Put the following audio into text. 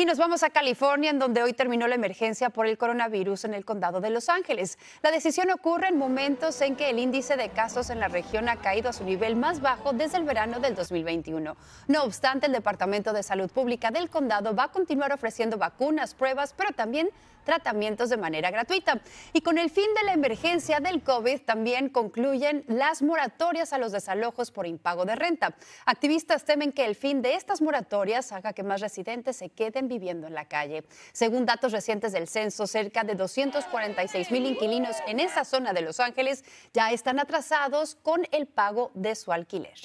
Y nos vamos a California, en donde hoy terminó la emergencia por el coronavirus en el condado de Los Ángeles. La decisión ocurre en momentos en que el índice de casos en la región ha caído a su nivel más bajo desde el verano del 2021. No obstante, el Departamento de Salud Pública del condado va a continuar ofreciendo vacunas, pruebas, pero también tratamientos de manera gratuita. Y con el fin de la emergencia del COVID también concluyen las moratorias a los desalojos por impago de renta. Activistas temen que el fin de estas moratorias haga que más residentes se queden viviendo en la calle. Según datos recientes del censo, cerca de 246 mil inquilinos en esa zona de Los Ángeles ya están atrasados con el pago de su alquiler.